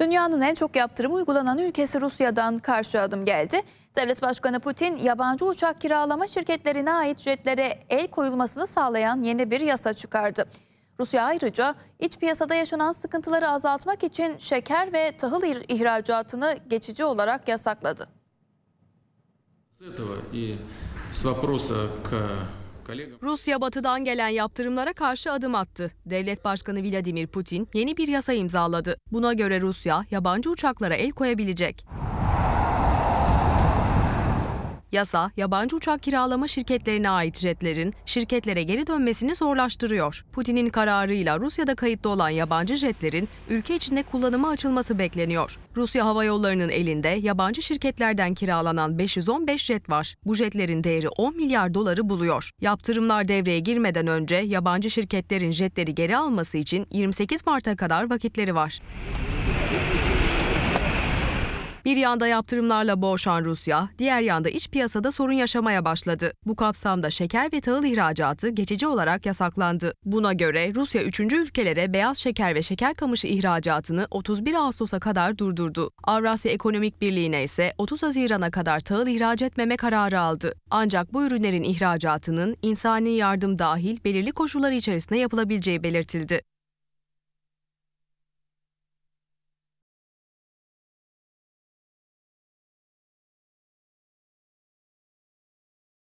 Dünyanın en çok yaptırımı uygulanan ülkesi Rusya'dan karşı adım geldi. Devlet Başkanı Putin, yabancı uçak kiralama şirketlerine ait ücretlere el koyulmasını sağlayan yeni bir yasa çıkardı. Rusya ayrıca iç piyasada yaşanan sıkıntıları azaltmak için şeker ve tahıl ihracatını geçici olarak yasakladı. Rusya batıdan gelen yaptırımlara karşı adım attı. Devlet Başkanı Vladimir Putin yeni bir yasa imzaladı. Buna göre Rusya yabancı uçaklara el koyabilecek. Yasa, yabancı uçak kiralama şirketlerine ait jetlerin şirketlere geri dönmesini zorlaştırıyor. Putin'in kararıyla Rusya'da kayıtlı olan yabancı jetlerin ülke içinde kullanıma açılması bekleniyor. Rusya Hava Yolları'nın elinde yabancı şirketlerden kiralanan 515 jet var. Bu jetlerin değeri 10 milyar doları buluyor. Yaptırımlar devreye girmeden önce yabancı şirketlerin jetleri geri alması için 28 Mart'a kadar vakitleri var. Bir yanda yaptırımlarla boğuşan Rusya, diğer yanda iç piyasada sorun yaşamaya başladı. Bu kapsamda şeker ve tahıl ihracatı geçici olarak yasaklandı. Buna göre Rusya 3. ülkelere beyaz şeker ve şeker kamışı ihracatını 31 Ağustos'a kadar durdurdu. Avrasya Ekonomik Birliği'ne ise 30 Haziran'a kadar tahıl ihraç etmeme kararı aldı. Ancak bu ürünlerin ihracatının insani yardım dahil belirli koşulları içerisinde yapılabileceği belirtildi.